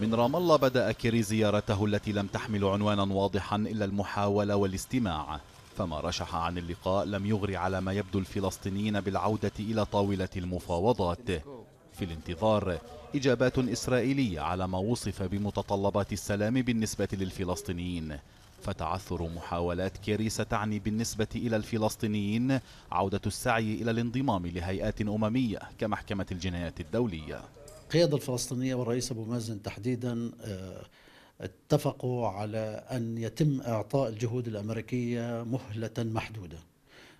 من رام الله بدأ كيري زيارته التي لم تحمل عنوانا واضحا إلا المحاولة والاستماع فما رشح عن اللقاء لم يغري على ما يبدو الفلسطينيين بالعودة إلى طاولة المفاوضات في الانتظار إجابات إسرائيلية على ما وصف بمتطلبات السلام بالنسبة للفلسطينيين فتعثر محاولات كيري ستعني بالنسبة إلى الفلسطينيين عودة السعي إلى الانضمام لهيئات أممية كمحكمة الجنايات الدولية القيادة الفلسطينية والرئيس أبو مازن تحديدا آه، اتفقوا على أن يتم إعطاء الجهود الأمريكية مهلة محدودة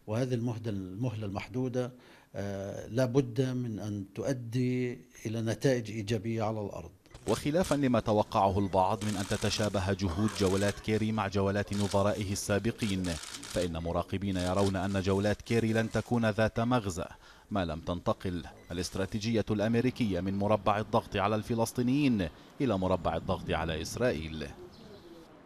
وهذه المهلة المهلة المحدودة آه، لابد من أن تؤدي إلى نتائج إيجابية على الأرض وخلافا لما توقعه البعض من أن تتشابه جهود جولات كيري مع جولات نظرائه السابقين فإن مراقبين يرون أن جولات كيري لن تكون ذات مغزى ما لم تنتقل الاستراتيجية الأمريكية من مربع الضغط على الفلسطينيين إلى مربع الضغط على إسرائيل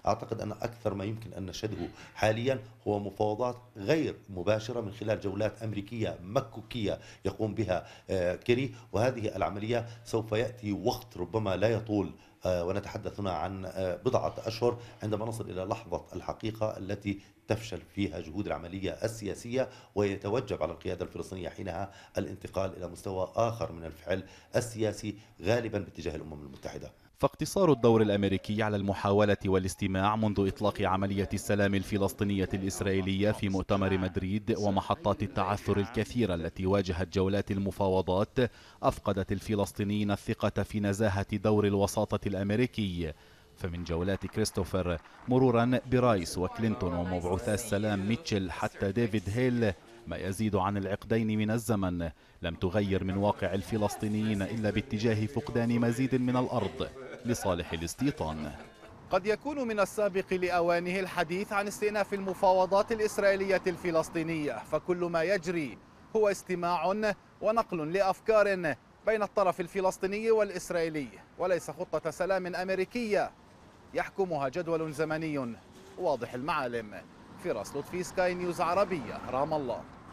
أعتقد أن أكثر ما يمكن أن نشهده حاليا هو مفاوضات غير مباشرة من خلال جولات أمريكية مكوكية يقوم بها آه، كيري وهذه العملية سوف يأتي وقت ربما لا يطول آه، ونتحدث هنا عن آه، بضعة أشهر عندما نصل إلى لحظة الحقيقة التي تفشل فيها جهود العملية السياسية ويتوجب على القيادة الفلسطينية حينها الانتقال إلى مستوى آخر من الفعل السياسي غالبا باتجاه الأمم المتحدة فاقتصار الدور الأمريكي على المحاولة والاستماع منذ إطلاق عملية السلام الفلسطينية الإسرائيلية في مؤتمر مدريد ومحطات التعثر الكثيرة التي واجهت جولات المفاوضات أفقدت الفلسطينيين الثقة في نزاهة دور الوساطة الأمريكي فمن جولات كريستوفر مرورا برايس وكلينتون ومبعوثا السلام ميتشل حتى ديفيد هيل ما يزيد عن العقدين من الزمن لم تغير من واقع الفلسطينيين إلا باتجاه فقدان مزيد من الأرض لصالح الاستيطان قد يكون من السابق لأوانه الحديث عن استئناف المفاوضات الإسرائيلية الفلسطينية فكل ما يجري هو استماع ونقل لأفكار بين الطرف الفلسطيني والإسرائيلي وليس خطة سلام أمريكية يحكمها جدول زمني واضح المعالم فراس لطفي سكاي نيوز عربية رام الله